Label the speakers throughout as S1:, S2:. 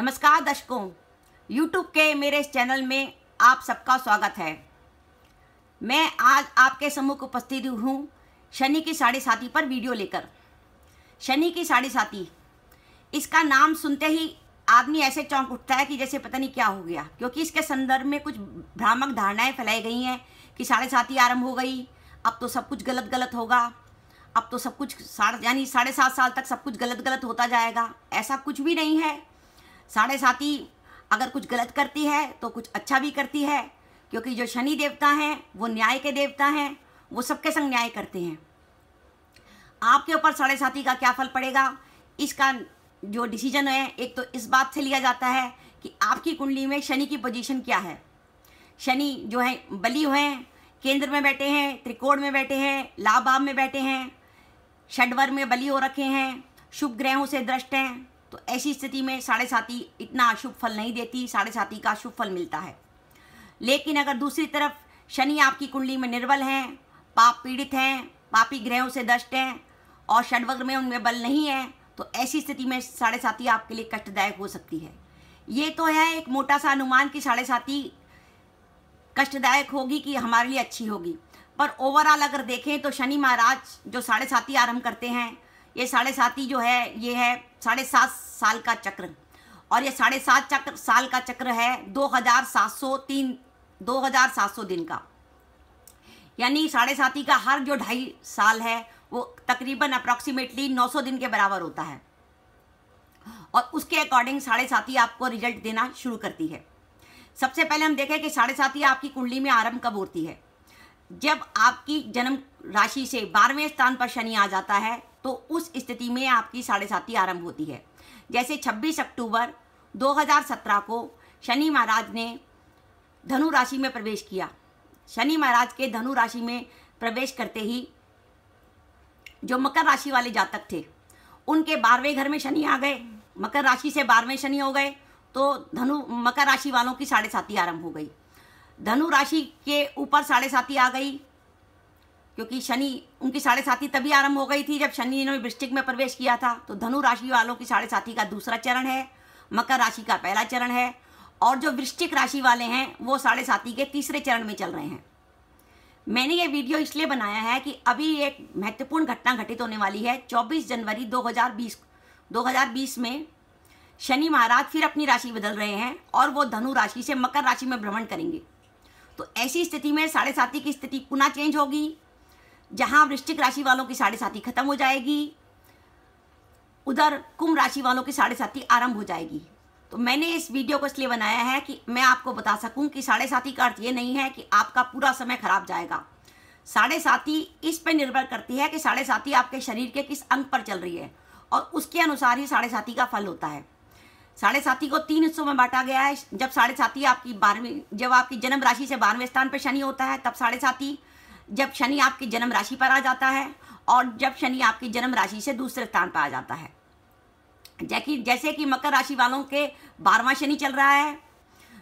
S1: नमस्कार दर्शकों YouTube के मेरे इस चैनल में आप सबका स्वागत है मैं आज आपके सम्मुख उपस्थित हूँ शनि की साढ़े साथी पर वीडियो लेकर शनि की साढ़े साथी इसका नाम सुनते ही आदमी ऐसे चौंक उठता है कि जैसे पता नहीं क्या हो गया क्योंकि इसके संदर्भ में कुछ भ्रामक धारणाएं फैलाई गई हैं कि साढ़े साथी आरम्भ हो गई अब तो सब कुछ गलत गलत होगा अब तो सब कुछ साढ़े यानी साढ़े सात साल तक सब कुछ गलत गलत होता जाएगा ऐसा कुछ भी नहीं है साढ़े साथी अगर कुछ गलत करती है तो कुछ अच्छा भी करती है क्योंकि जो शनि देवता हैं वो न्याय के देवता हैं वो सबके संग न्याय करते हैं आपके ऊपर साढ़े साथी का क्या फल पड़ेगा इसका जो डिसीजन है एक तो इस बात से लिया जाता है कि आपकी कुंडली में शनि की पोजीशन क्या है शनि जो है बली हुए हैं केंद्र में बैठे हैं त्रिकोण में बैठे हैं लाभाव में बैठे हैं षडवर में बली हो रखे हैं शुभ ग्रहों से दृष्ट हैं तो ऐसी स्थिति में साढ़े साथी इतना अशुभ फल नहीं देती साढ़े साथी का शुभ फल मिलता है लेकिन अगर दूसरी तरफ शनि आपकी कुंडली में निर्बल हैं पाप पीड़ित हैं पापी ग्रहों से दष्ट हैं और षडवग्र में उनमें बल नहीं है तो ऐसी स्थिति में साढ़े साथी आपके लिए कष्टदायक हो सकती है ये तो है एक मोटा सा अनुमान कि साढ़े साथी कष्टदायक होगी कि हमारे लिए अच्छी होगी पर ओवरऑल अगर देखें तो शनि महाराज जो साढ़े साथी आरम्भ करते हैं ये साढ़े सात ही जो है ये है साढ़े सात साल का चक्र और ये साढ़े सात चक्र साल का चक्र है दो हज़ार सात सौ तीन दो हज़ार सात सौ दिन का यानी साढ़े साथी का हर जो ढाई साल है वो तकरीबन अप्रॉक्सीमेटली नौ सौ दिन के बराबर होता है और उसके अकॉर्डिंग साढ़े साथी आपको रिजल्ट देना शुरू करती है सबसे पहले हम देखें कि साढ़े साथी आपकी कुंडली में आरंभ कब होती है जब आपकी जन्म राशि से बारहवें स्थान पर शनि आ जाता है तो उस स्थिति में आपकी साढ़े साती आरंभ होती है जैसे 26 अक्टूबर 2017 को शनि महाराज ने धनु राशि में प्रवेश किया शनि महाराज के धनु राशि में प्रवेश करते ही जो मकर राशि वाले जातक थे उनके बारहवें घर में शनि आ गए मकर राशि से बारहवें शनि हो गए तो धनु मकर राशि वालों की साढ़े साती आरंभ हो गई धनु राशि के ऊपर साढ़े साती आ गई क्योंकि शनि उनकी साढ़े साथी तभी आरंभ हो गई थी जब शनि ने वृश्चिक में प्रवेश किया था तो धनु राशि वालों की साढ़े साथी का दूसरा चरण है मकर राशि का पहला चरण है और जो वृश्चिक राशि वाले हैं वो साढ़े साथी के तीसरे चरण में चल रहे हैं मैंने ये वीडियो इसलिए बनाया है कि अभी एक महत्वपूर्ण घटना घटित होने वाली है 24 जनवरी 2020 2020 में शनि महाराज फिर अपनी राशि बदल रहे हैं और वो धनु राशि से मकर राशि में भ्रमण करेंगे तो ऐसी स्थिति में साढ़े साथी की स्थिति पुनः चेंज होगी जहां वृश्चिक राशि वालों की साढ़े साथी खत्म हो जाएगी उधर कुंभ राशि वालों की साढ़े साथी आरंभ हो जाएगी तो मैंने इस वीडियो को इसलिए बनाया है कि मैं आपको बता सकूं कि साढ़े साथी का अर्थ ये नहीं है कि आपका पूरा समय खराब जाएगा साढ़े साथी इस पर निर्भर करती है कि साढ़े साथी आपके शरीर के किस अंग पर चल रही है और उसके अनुसार ही साढ़े साथी का फल होता है साढ़े साथी को तीन हिस्सों में बांटा गया है जब साढ़े साथी आपकी बारहवीं जब आपकी जन्म राशि से बारहवें स्थान पर शनि होता है तब साढ़े साथी जब शनि आपकी जन्म राशि पर आ जाता है और जब शनि आपकी जन्म राशि से दूसरे स्थान पर आ जाता है जैकि जैसे कि मकर राशि वालों के बारहवा शनि चल रहा है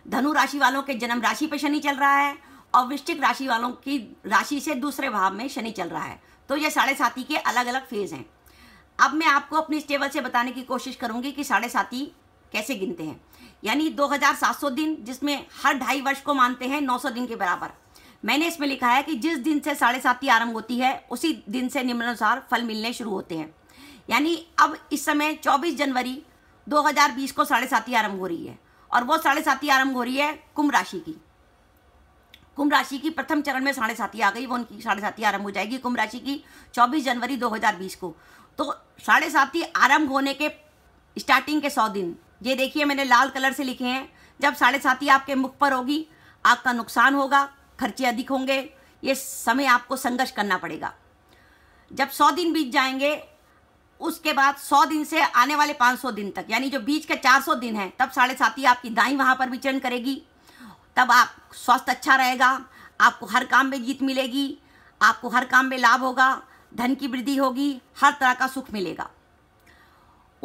S1: धनु राशि वालों के जन्म राशि पर शनि चल रहा है और वृश्चिक राशि वालों की राशि से दूसरे भाव में शनि चल रहा है तो ये साढ़े साथी के अलग अलग फेज हैं अब मैं आपको अपनी इस टेबल से बताने की कोशिश करूंगी कि साढ़े साथी कैसे गिनते हैं यानी 2700 दिन जिसमें हर ढाई वर्ष को मानते हैं 900 दिन के बराबर मैंने इसमें लिखा है कि जिस दिन से साढ़े साती आरंभ होती है उसी दिन से निम्नानुसार फल मिलने शुरू होते हैं यानी अब इस समय 24 जनवरी 2020 को साढ़े साती आरंभ हो रही है और वो साढ़े साती आरंभ हो रही है कुंभ राशि की कुंभ राशि की प्रथम चरण में साढ़े साती आ गई वो उनकी साढ़े साती आरंभ हो जाएगी कुंभ राशि की 24 जनवरी 2020 को तो साढ़े साथी आरंभ होने के स्टार्टिंग के सौ दिन ये देखिए मैंने लाल कलर से लिखे हैं जब साढ़े ही आपके मुख पर होगी आपका नुकसान होगा खर्चे अधिक होंगे ये समय आपको संघर्ष करना पड़ेगा जब सौ दिन बीत जाएंगे उसके बाद सौ दिन से आने वाले पाँच सौ दिन तक यानी जो बीच के चार सौ दिन हैं तब साढ़े साथी आपकी दाई वहाँ पर विचरण करेगी तब आप स्वास्थ्य अच्छा रहेगा आपको हर काम में जीत मिलेगी आपको हर काम में लाभ होगा धन की वृद्धि होगी हर तरह का सुख मिलेगा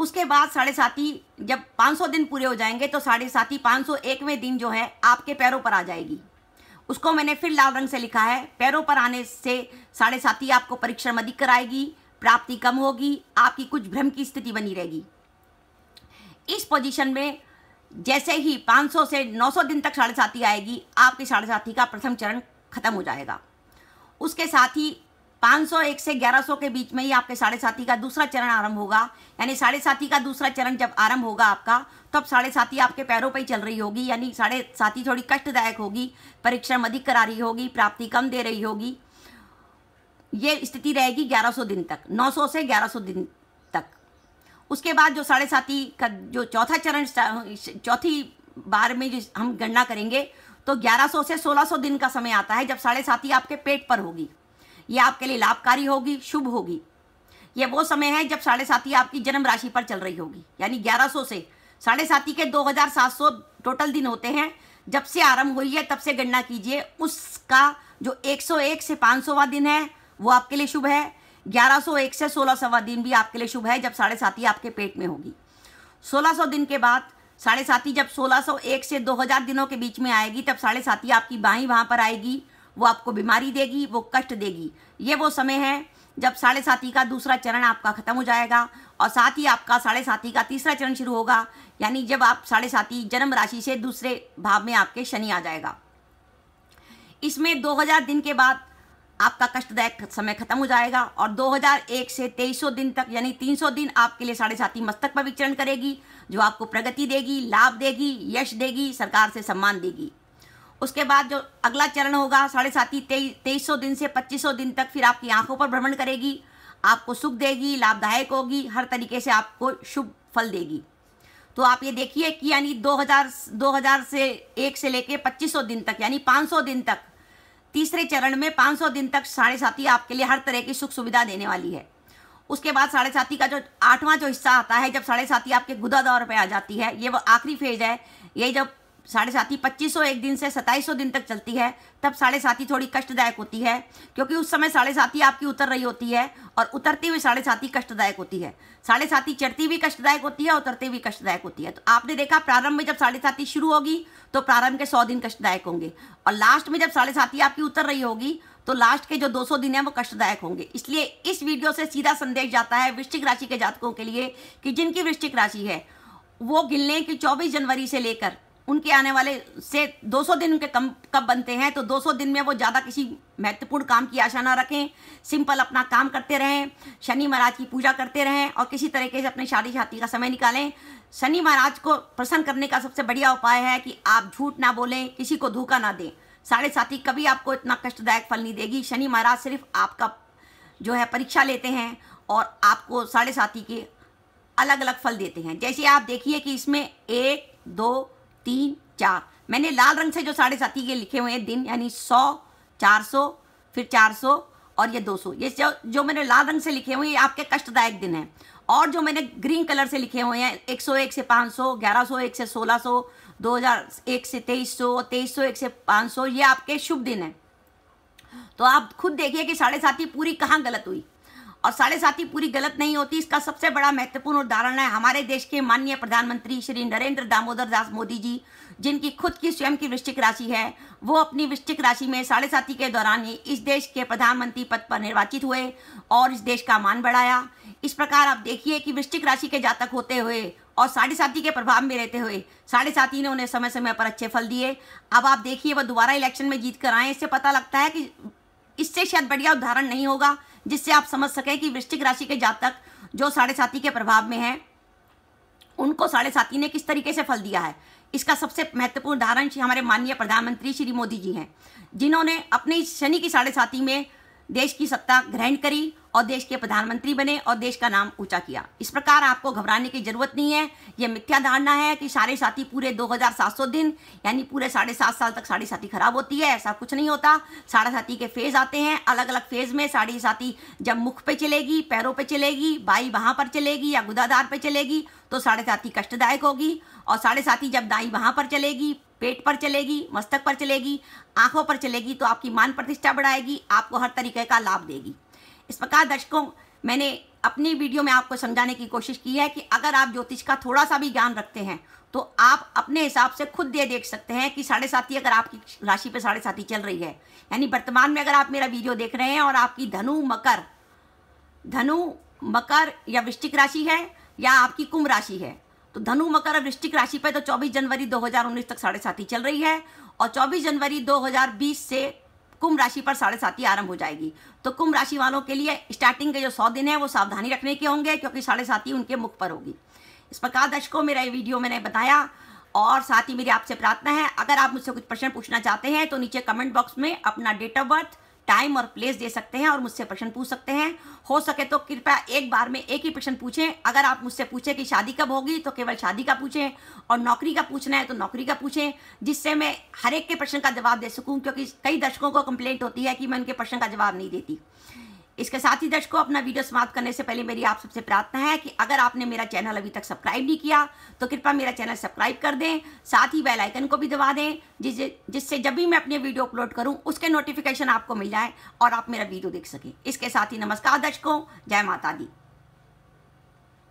S1: उसके बाद साढ़े साथी जब 500 दिन पूरे हो जाएंगे तो साढ़े साथी पाँच सौ एकवें दिन जो है आपके पैरों पर आ जाएगी उसको मैंने फिर लाल रंग से लिखा है पैरों पर आने से साढ़े साथी आपको परीक्षण अधिक कराएगी प्राप्ति कम होगी आपकी कुछ भ्रम की स्थिति बनी रहेगी इस पोजीशन में जैसे ही 500 से 900 दिन तक साढ़े साथी आएगी आपके साढ़े साथी का प्रथम चरण खत्म हो जाएगा उसके साथ ही 501 एक से 1100 के बीच में ही आपके साढ़े साथी का दूसरा चरण आरंभ होगा यानी साढ़े साथी का दूसरा चरण जब आरंभ होगा आपका तब साढ़े साथी आपके पैरों पर ही चल रही होगी यानी साढ़े साथी थोड़ी कष्टदायक होगी परीक्षण अधिक करा रही होगी प्राप्ति कम दे रही होगी ये स्थिति रहेगी 1100 दिन तक 900 से 1100 दिन तक उसके बाद जो साढ़े साथी का जो चौथा चरण चौथी बार में जो हम गणना करेंगे तो 1100 से 1600 दिन का समय आता है जब साढ़े साथी आपके पेट पर होगी ये आपके लिए लाभकारी होगी शुभ होगी ये वो समय है जब साढ़े साथी आपकी जन्म राशि पर चल रही होगी यानी ग्यारह सौ से साढ़े साथी के दो हज़ार सात सौ टोटल दिन होते हैं जब से आरंभ हुई है तब से गणना कीजिए उसका जो एक सौ एक से 500वां सौवा दिन है वो आपके लिए शुभ है ग्यारह सौ एक से सोलह सौवा दिन भी आपके लिए शुभ है जब साढ़े साथी आपके पेट में होगी सोलह सौ दिन के बाद साढ़े साथी जब सोलह सौ एक से दो हज़ार दिनों के बीच में आएगी तब साढ़े साथी आपकी बाई वहाँ पर आएगी वो आपको बीमारी देगी वो कष्ट देगी ये वो समय है जब साढ़े साथी का दूसरा चरण आपका ख़त्म हो जाएगा और साथ ही आपका साढ़े साथी का तीसरा चरण शुरू होगा यानी जब आप साढ़े साथी जन्म राशि से दूसरे भाव में आपके शनि आ जाएगा इसमें 2000 दिन के बाद आपका कष्टदायक समय खत्म हो जाएगा और 2001 से 2300 दिन तक यानी 300 दिन आपके लिए साढ़े साथी मस्तक पर विचरण करेगी जो आपको प्रगति देगी लाभ देगी यश देगी सरकार से सम्मान देगी उसके बाद जो अगला चरण होगा साढ़े साथी तेईस सौ दिन से पच्चीस सौ दिन तक फिर आपकी आंखों पर भ्रमण करेगी आपको सुख देगी लाभदायक होगी हर तरीके से आपको शुभ फल देगी तो आप ये देखिए कि यानी 2000 2000 से एक से लेके 2500 दिन तक यानी 500 दिन तक तीसरे चरण में 500 दिन तक साढ़े साथी आपके लिए हर तरह की सुख सुविधा देने वाली है उसके बाद साढ़े साथी का जो आठवां जो हिस्सा आता है जब साढ़े साथी आपके गुदा दौर पर आ जाती है ये वो आखिरी फेज है ये जब साढ़े साथी पच्चीस सौ एक दिन से सताईस सौ दिन तक चलती है तब साढ़े साथी थोड़ी कष्टदायक होती है क्योंकि उस समय साढ़े साथी आपकी उतर रही होती है और उतरती हुई साढ़े साथी कष्टदायक होती है साढ़े साथी चढ़ती भी कष्टदायक होती है उतरती भी कष्टदायक होती है तो आपने देखा प्रारंभ में जब साढ़े साथी शुरू होगी तो प्रारंभ के सौ दिन कष्टदायक होंगे और लास्ट में जब साढ़े साथी आपकी उतर रही होगी तो लास्ट के जो 200 दिन है वो कष्टदायक होंगे इसलिए इस वीडियो से सीधा संदेश जाता है वृश्चिक राशि के जातकों के लिए कि जिनकी वृश्चिक राशि है वो गिनने की 24 जनवरी से लेकर उनके आने वाले से 200 दिन उनके कम कब बनते हैं तो 200 दिन में वो ज़्यादा किसी महत्वपूर्ण काम की आशा ना रखें सिंपल अपना काम करते रहें शनि महाराज की पूजा करते रहें और किसी तरीके से अपने शादी शादी का समय निकालें शनि महाराज को प्रसन्न करने का सबसे बढ़िया उपाय है कि आप झूठ ना बोलें किसी को धोखा ना दें साढ़े साथी कभी आपको इतना कष्टदायक फल नहीं देगी शनि महाराज सिर्फ आपका जो है परीक्षा लेते हैं और आपको साढ़े साथी के अलग अलग फल देते हैं जैसे आप देखिए कि इसमें एक दो तीन चार मैंने लाल रंग से जो साढ़े साथी के लिखे हुए हैं दिन यानी सौ चार सौ फिर चार सौ और ये दो सौ ये जो, जो मैंने लाल रंग से लिखे हुए हैं ये आपके कष्टदायक दिन हैं और जो मैंने ग्रीन कलर से लिखे हुए हैं एक सौ एक से पाँच सौ ग्यारह सौ एक से सोलह सौ दो हज़ार एक से तेईस सौ तेईस सौ एक से पाँच सौ ये आपके शुभ दिन हैं तो आप खुद देखिए कि साढ़े साथी पूरी कहाँ गलत हुई और साढ़े साथी पूरी गलत नहीं होती इसका सबसे बड़ा महत्वपूर्ण उदाहरण है हमारे देश के माननीय प्रधानमंत्री श्री नरेंद्र दामोदर दास मोदी जी जिनकी खुद की स्वयं की वृश्चिक राशि है वो अपनी वृश्चिक राशि में साढ़े साथी के दौरान ही इस देश के प्रधानमंत्री पद पर निर्वाचित हुए और इस देश का मान बढ़ाया इस प्रकार आप देखिए कि वृश्चिक राशि के जातक होते हुए और साढ़े साथी के प्रभाव में रहते हुए साढ़े साथी ने उन्हें समय समय पर अच्छे फल दिए अब आप देखिए वह दोबारा इलेक्शन में जीत कर आए इससे पता लगता है कि इससे शायद बढ़िया उदाहरण नहीं होगा जिससे आप समझ सकें कि वृश्चिक राशि के जातक जो साढ़े साथी के प्रभाव में हैं उनको साढ़े साथी ने किस तरीके से फल दिया है इसका सबसे महत्वपूर्ण उदाहरण हमारे माननीय प्रधानमंत्री श्री मोदी जी हैं जिन्होंने अपने शनि की साढ़े साथी में देश की सत्ता ग्रहण करी और देश के प्रधानमंत्री बने और देश का नाम ऊंचा किया इस प्रकार आपको घबराने की जरूरत नहीं है यह मिथ्या धारणा है कि सारे साथी पूरे 2700 दिन यानी पूरे साढ़े सात साल तक साढ़े साथी खराब होती है ऐसा कुछ नहीं होता साढ़े साथी के फेज आते हैं अलग अलग फेज में साढ़े साथी जब मुख पे चलेगी पैरों पर चलेगी बाई वहाँ पर चलेगी या गुदादार पर चलेगी तो साढ़े साथी कष्टदायक होगी और साढ़े साथी जब दाई वहाँ पर चलेगी पेट पर चलेगी मस्तक पर चलेगी आंखों पर चलेगी तो आपकी मान प्रतिष्ठा बढ़ाएगी आपको हर तरीके का लाभ देगी इस प्रकार दर्शकों मैंने अपनी वीडियो में आपको समझाने की कोशिश की है कि अगर आप ज्योतिष का थोड़ा सा भी ज्ञान रखते हैं तो आप अपने हिसाब से खुद ये देख सकते हैं कि साढ़े साथी अगर आपकी राशि पे साढ़े साथी चल रही है यानी वर्तमान में अगर आप मेरा वीडियो देख रहे हैं और आपकी धनु मकर धनु मकर या वृश्चिक राशि है या आपकी कुंभ राशि है तो धनु मकर और वृश्चिक राशि पर तो 24 जनवरी 2019 तक साढ़े साथी चल रही है और 24 जनवरी 2020 से कुंभ राशि पर साढ़े ही आरंभ हो जाएगी तो कुंभ राशि वालों के लिए स्टार्टिंग के जो सौ दिन है वो सावधानी रखने के होंगे क्योंकि साढ़े ही उनके मुख पर होगी इस प्रकार दर्शकों मेरा ये वीडियो मैंने बताया और साथ ही मेरी आपसे प्रार्थना है अगर आप मुझसे कुछ प्रश्न पूछना चाहते हैं तो नीचे कमेंट बॉक्स में अपना डेट ऑफ बर्थ टाइम और प्लेस दे सकते हैं और मुझसे प्रश्न पूछ सकते हैं हो सके तो कृपया एक बार में एक ही प्रश्न पूछें अगर आप मुझसे पूछें कि शादी कब होगी तो केवल शादी का पूछें और नौकरी का पूछना है तो नौकरी का पूछें जिससे मैं हर एक के प्रश्न का जवाब दे सकूँ क्योंकि कई दर्शकों को कंप्लेंट होती है कि मैं उनके प्रश्न का जवाब नहीं देती इसके साथ ही दर्शकों अपना वीडियो समाप्त करने से पहले मेरी आप सबसे प्रार्थना है कि अगर आपने मेरा चैनल अभी तक सब्सक्राइब नहीं किया तो कृपया मेरा चैनल सब्सक्राइब कर दें साथ ही आइकन को भी दबा दें जिससे जिससे जब भी मैं अपने वीडियो अपलोड करूँ उसके नोटिफिकेशन आपको मिल जाए और आप मेरा वीडियो देख सकें इसके साथ ही नमस्कार दर्शकों जय माता दी